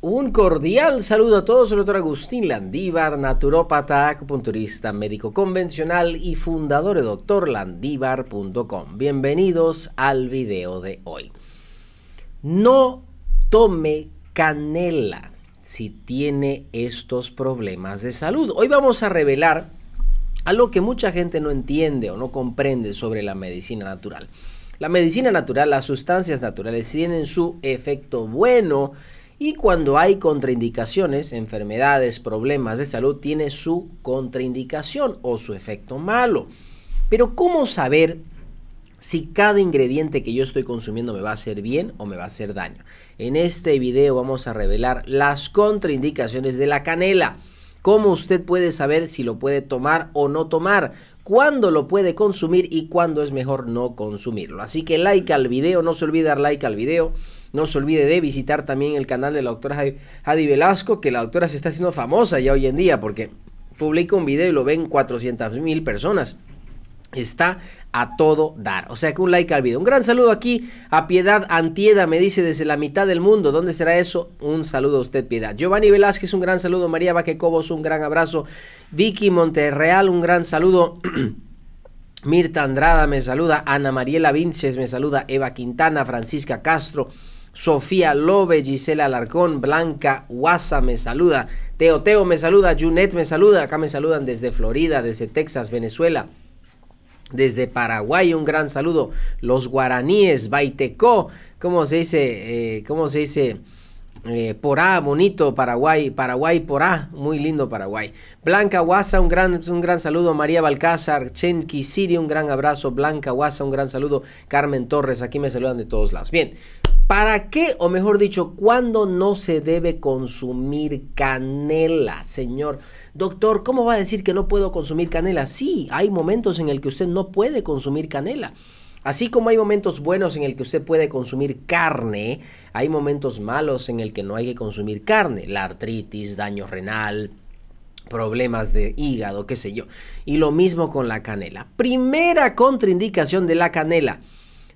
Un cordial saludo a todos, soy el doctor Agustín Landívar, naturópata, acupunturista, médico convencional y fundador de doctorlandívar.com. Bienvenidos al video de hoy. No tome canela si tiene estos problemas de salud. Hoy vamos a revelar algo que mucha gente no entiende o no comprende sobre la medicina natural. La medicina natural, las sustancias naturales tienen su efecto bueno y cuando hay contraindicaciones, enfermedades, problemas de salud, tiene su contraindicación o su efecto malo. Pero ¿cómo saber si cada ingrediente que yo estoy consumiendo me va a hacer bien o me va a hacer daño? En este video vamos a revelar las contraindicaciones de la canela cómo usted puede saber si lo puede tomar o no tomar, cuándo lo puede consumir y cuándo es mejor no consumirlo. Así que like al video, no se olvide dar like al video. No se olvide de visitar también el canal de la doctora Adi Velasco, que la doctora se está haciendo famosa ya hoy en día porque publica un video y lo ven 400 mil personas. Está a todo dar. O sea que un like al video. Un gran saludo aquí a Piedad Antieda, me dice desde la mitad del mundo. ¿Dónde será eso? Un saludo a usted, Piedad. Giovanni Velázquez, un gran saludo. María Baquecobos, un gran abrazo. Vicky Monterreal, un gran saludo. Mirta Andrada me saluda. Ana Mariela Vinces me saluda. Eva Quintana, Francisca Castro. Sofía Love Gisela Alarcón, Blanca Guasa me saluda. Teoteo Teo me saluda. Junet me saluda. Acá me saludan desde Florida, desde Texas, Venezuela. Desde Paraguay, un gran saludo. Los guaraníes, Baiteco. ¿cómo se dice? Eh, ¿Cómo se dice? Eh, por a bonito Paraguay, Paraguay a muy lindo Paraguay. Blanca Guasa, un gran, un gran saludo. María Balcázar, chenki Siri, un gran abrazo. Blanca Guasa, un gran saludo. Carmen Torres, aquí me saludan de todos lados. Bien, ¿para qué, o mejor dicho, cuándo no se debe consumir canela, señor? Doctor, ¿cómo va a decir que no puedo consumir canela? Sí, hay momentos en el que usted no puede consumir canela. Así como hay momentos buenos en el que usted puede consumir carne, hay momentos malos en el que no hay que consumir carne. La artritis, daño renal, problemas de hígado, qué sé yo. Y lo mismo con la canela. Primera contraindicación de la canela.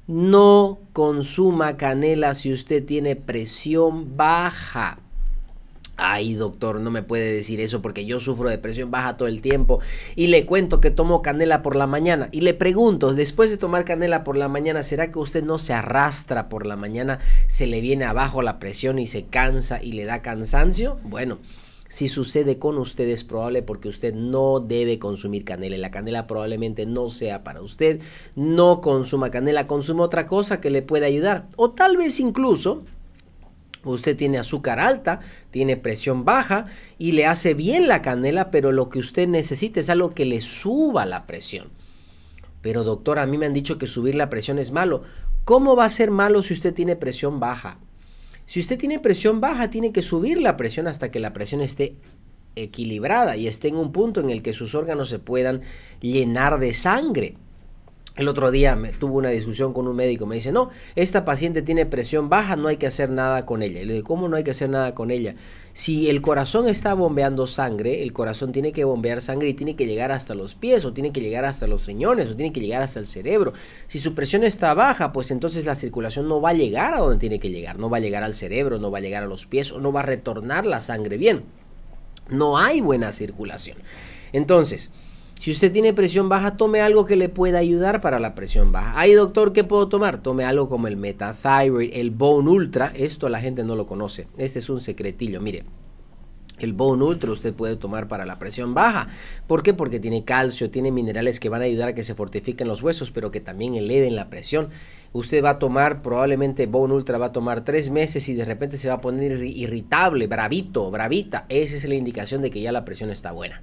No consuma canela si usted tiene presión baja. Ay, doctor, no me puede decir eso porque yo sufro de presión baja todo el tiempo y le cuento que tomo canela por la mañana y le pregunto, después de tomar canela por la mañana, ¿será que usted no se arrastra por la mañana, se le viene abajo la presión y se cansa y le da cansancio? Bueno, si sucede con usted es probable porque usted no debe consumir canela. La canela probablemente no sea para usted. No consuma canela, consuma otra cosa que le pueda ayudar. O tal vez incluso Usted tiene azúcar alta, tiene presión baja y le hace bien la canela, pero lo que usted necesita es algo que le suba la presión. Pero doctor, a mí me han dicho que subir la presión es malo. ¿Cómo va a ser malo si usted tiene presión baja? Si usted tiene presión baja, tiene que subir la presión hasta que la presión esté equilibrada y esté en un punto en el que sus órganos se puedan llenar de sangre. El otro día me, tuve una discusión con un médico, me dice, no, esta paciente tiene presión baja, no hay que hacer nada con ella. Y le digo, ¿cómo no hay que hacer nada con ella? Si el corazón está bombeando sangre, el corazón tiene que bombear sangre y tiene que llegar hasta los pies, o tiene que llegar hasta los riñones, o tiene que llegar hasta el cerebro. Si su presión está baja, pues entonces la circulación no va a llegar a donde tiene que llegar, no va a llegar al cerebro, no va a llegar a los pies, o no va a retornar la sangre bien. No hay buena circulación. Entonces, si usted tiene presión baja, tome algo que le pueda ayudar para la presión baja. Ay, doctor, ¿qué puedo tomar? Tome algo como el Metathyroid, el Bone Ultra. Esto la gente no lo conoce. Este es un secretillo. Mire, el Bone Ultra usted puede tomar para la presión baja. ¿Por qué? Porque tiene calcio, tiene minerales que van a ayudar a que se fortifiquen los huesos, pero que también eleven la presión. Usted va a tomar, probablemente Bone Ultra va a tomar tres meses y de repente se va a poner irritable, bravito, bravita. Esa es la indicación de que ya la presión está buena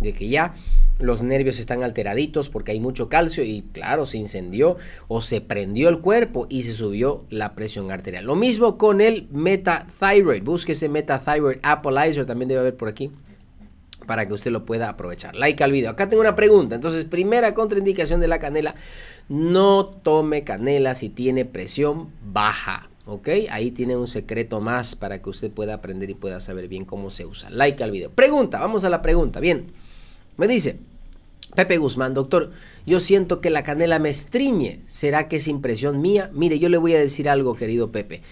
de que ya los nervios están alteraditos porque hay mucho calcio y claro, se incendió o se prendió el cuerpo y se subió la presión arterial. Lo mismo con el metathyroid, búsquese metathyroid appolizer, también debe haber por aquí para que usted lo pueda aprovechar. Like al video. Acá tengo una pregunta. Entonces, primera contraindicación de la canela, no tome canela si tiene presión baja ¿ok? Ahí tiene un secreto más para que usted pueda aprender y pueda saber bien cómo se usa. Like al video. Pregunta, vamos a la pregunta, bien. Me dice, Pepe Guzmán, doctor, yo siento que la canela me estriñe. ¿Será que es impresión mía? Mire, yo le voy a decir algo, querido Pepe.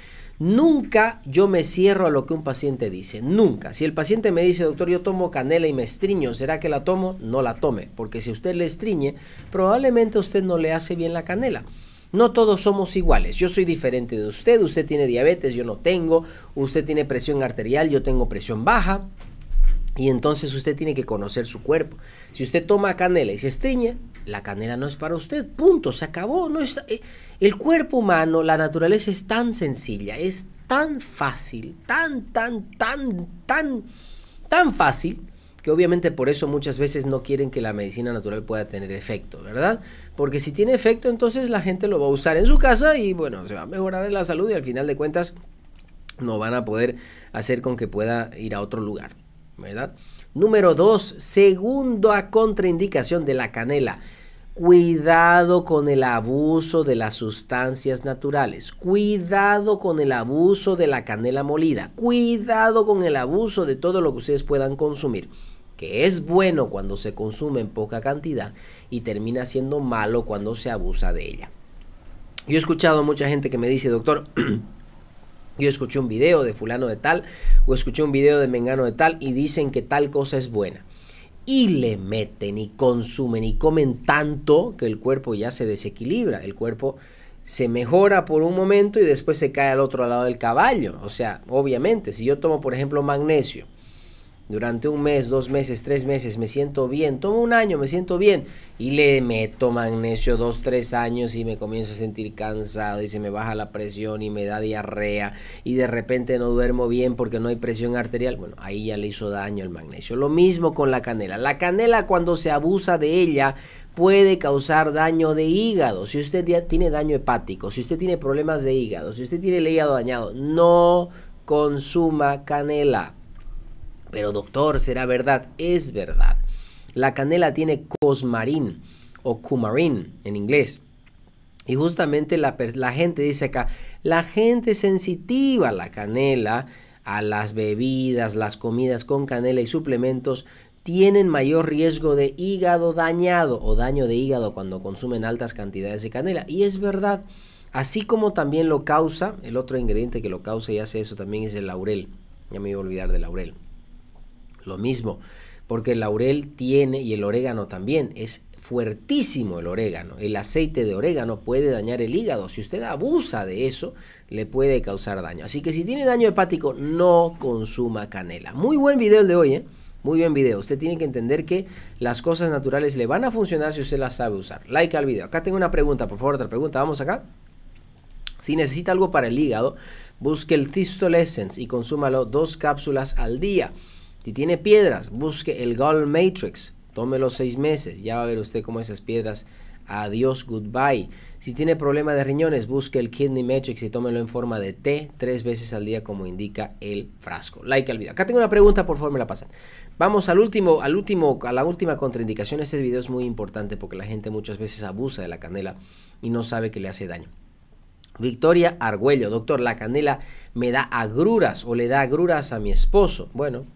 Nunca yo me cierro a lo que un paciente dice, nunca. Si el paciente me dice, doctor, yo tomo canela y me estriño, ¿será que la tomo? No la tome, porque si usted le estriñe, probablemente usted no le hace bien la canela. No todos somos iguales. Yo soy diferente de usted. Usted tiene diabetes, yo no tengo. Usted tiene presión arterial, yo tengo presión baja. Y entonces usted tiene que conocer su cuerpo. Si usted toma canela y se estriña, la canela no es para usted. Punto, se acabó. No está, eh, el cuerpo humano, la naturaleza es tan sencilla, es tan fácil, tan, tan, tan, tan, tan fácil que obviamente por eso muchas veces no quieren que la medicina natural pueda tener efecto, ¿verdad? Porque si tiene efecto, entonces la gente lo va a usar en su casa y bueno, se va a mejorar en la salud y al final de cuentas no van a poder hacer con que pueda ir a otro lugar, ¿verdad? Número 2, a contraindicación de la canela. Cuidado con el abuso de las sustancias naturales. Cuidado con el abuso de la canela molida. Cuidado con el abuso de todo lo que ustedes puedan consumir que es bueno cuando se consume en poca cantidad y termina siendo malo cuando se abusa de ella. Yo he escuchado a mucha gente que me dice, doctor, yo escuché un video de fulano de tal o escuché un video de mengano de tal y dicen que tal cosa es buena. Y le meten y consumen y comen tanto que el cuerpo ya se desequilibra, el cuerpo se mejora por un momento y después se cae al otro lado del caballo. O sea, obviamente, si yo tomo por ejemplo magnesio, durante un mes, dos meses, tres meses, me siento bien, tomo un año, me siento bien, y le meto magnesio dos, tres años y me comienzo a sentir cansado y se me baja la presión y me da diarrea y de repente no duermo bien porque no hay presión arterial, bueno, ahí ya le hizo daño el magnesio. Lo mismo con la canela. La canela cuando se abusa de ella puede causar daño de hígado. Si usted ya tiene daño hepático, si usted tiene problemas de hígado, si usted tiene el hígado dañado, no consuma canela pero doctor, ¿será verdad? Es verdad. La canela tiene cosmarín o cumarín en inglés. Y justamente la, la, gente dice acá, la gente sensitiva a la canela, a las bebidas, las comidas con canela y suplementos, tienen mayor riesgo de hígado dañado o daño de hígado cuando consumen altas cantidades de canela. Y es verdad, así como también lo causa, el otro ingrediente que lo causa y hace eso también es el laurel. Ya me iba a olvidar del laurel lo mismo, porque el laurel tiene y el orégano también, es fuertísimo el orégano, el aceite de orégano puede dañar el hígado, si usted abusa de eso, le puede causar daño. Así que si tiene daño hepático, no consuma canela. Muy buen video el de hoy, ¿eh? Muy buen video. Usted tiene que entender que las cosas naturales le van a funcionar si usted las sabe usar. Like al video. Acá tengo una pregunta, por favor, otra pregunta. Vamos acá. Si necesita algo para el hígado, busque el Thistol Essence y consúmalo dos cápsulas al día. Si tiene piedras, busque el Gold Matrix. Tómelo seis meses. Ya va a ver usted cómo esas piedras. Adiós, goodbye. Si tiene problema de riñones, busque el Kidney Matrix y tómelo en forma de té tres veces al día como indica el frasco. Like al video. Acá tengo una pregunta, por favor me la pasan. Vamos al último, al último, a la última contraindicación. Este video es muy importante porque la gente muchas veces abusa de la canela y no sabe que le hace daño. Victoria Argüello, doctor, la canela me da agruras o le da agruras a mi esposo. Bueno,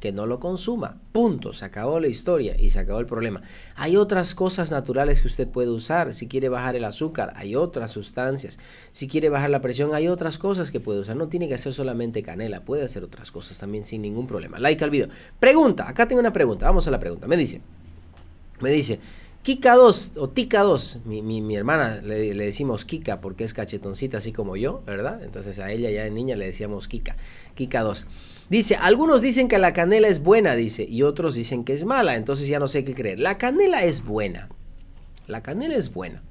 que no lo consuma. Punto, se acabó la historia y se acabó el problema. Hay otras cosas naturales que usted puede usar. Si quiere bajar el azúcar, hay otras sustancias. Si quiere bajar la presión, hay otras cosas que puede usar. No tiene que hacer solamente canela, puede hacer otras cosas también sin ningún problema. Like al video. Pregunta, acá tengo una pregunta. Vamos a la pregunta. Me dice, me dice, Kika 2 o Tika 2, mi, hermana le, le, decimos Kika porque es cachetoncita así como yo, ¿verdad? Entonces a ella ya de niña le decíamos Kika, Kika 2. Dice, algunos dicen que la canela es buena, dice, y otros dicen que es mala, entonces ya no sé qué creer. La canela es buena. La canela es buena.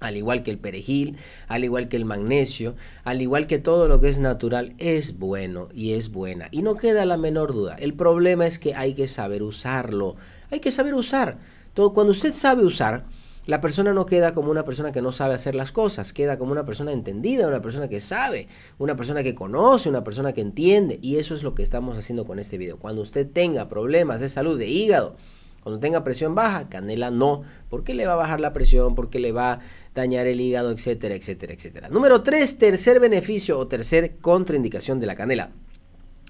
Al igual que el perejil, al igual que el magnesio, al igual que todo lo que es natural, es bueno y es buena. Y no queda la menor duda. El problema es que hay que saber usarlo. Hay que saber usar. Todo, cuando usted sabe usar, la persona no queda como una persona que no sabe hacer las cosas, queda como una persona entendida, una persona que sabe, una persona que conoce, una persona que entiende. Y eso es lo que estamos haciendo con este video. Cuando usted tenga problemas de salud de hígado, cuando tenga presión baja, canela no, porque le va a bajar la presión, porque le va a dañar el hígado, etcétera, etcétera, etcétera. Número 3, tercer beneficio o tercer contraindicación de la canela.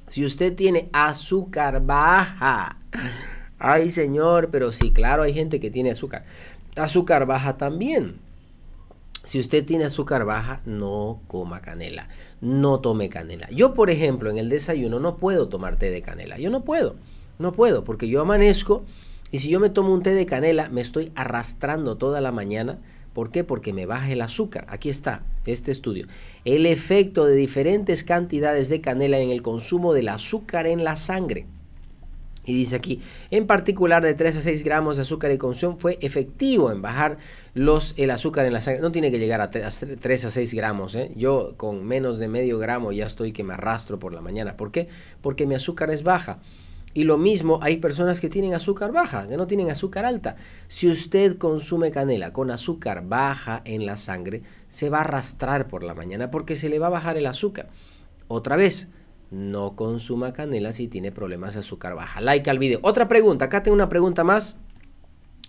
Si usted tiene azúcar baja, Ay, señor, pero sí, claro, hay gente que tiene azúcar. Azúcar baja también. Si usted tiene azúcar baja, no coma canela, no tome canela. Yo, por ejemplo, en el desayuno no puedo tomar té de canela. Yo no puedo, no puedo, porque yo amanezco y si yo me tomo un té de canela, me estoy arrastrando toda la mañana. ¿Por qué? Porque me baja el azúcar. Aquí está este estudio. El efecto de diferentes cantidades de canela en el consumo del azúcar en la sangre. Y dice aquí, en particular de 3 a 6 gramos de azúcar y consumo fue efectivo en bajar los, el azúcar en la sangre. No tiene que llegar a 3 a 6 gramos. ¿eh? Yo con menos de medio gramo ya estoy que me arrastro por la mañana. ¿Por qué? Porque mi azúcar es baja. Y lo mismo, hay personas que tienen azúcar baja, que no tienen azúcar alta. Si usted consume canela con azúcar baja en la sangre, se va a arrastrar por la mañana porque se le va a bajar el azúcar. Otra vez, no consuma canela si tiene problemas de azúcar baja. Like al video. Otra pregunta, acá tengo una pregunta más.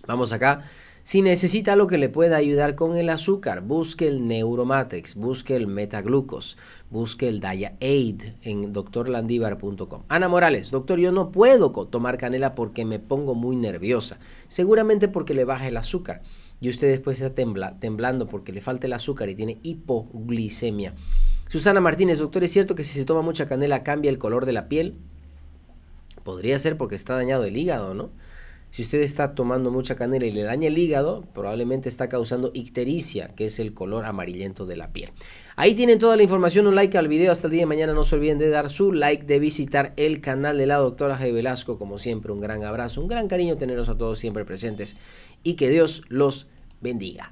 Vamos acá. Si necesita algo que le pueda ayudar con el azúcar, busque el Neuromatex, busque el Metaglucos, busque el Daya Aid en doctorlandivar.com. Ana Morales, doctor, yo no puedo tomar canela porque me pongo muy nerviosa, seguramente porque le baja el azúcar y usted después está tembla, temblando porque le falta el azúcar y tiene hipoglicemia. Susana Martínez, doctor, ¿es cierto que si se toma mucha canela cambia el color de la piel? Podría ser porque está dañado el hígado, ¿no? Si usted está tomando mucha canela y le daña el hígado, probablemente está causando ictericia, que es el color amarillento de la piel. Ahí tienen toda la información, un like al video hasta el día de mañana, no se olviden de dar su like, de visitar el canal de la doctora Jay Velasco, como siempre un gran abrazo, un gran cariño teneros a todos siempre presentes y que Dios los bendiga.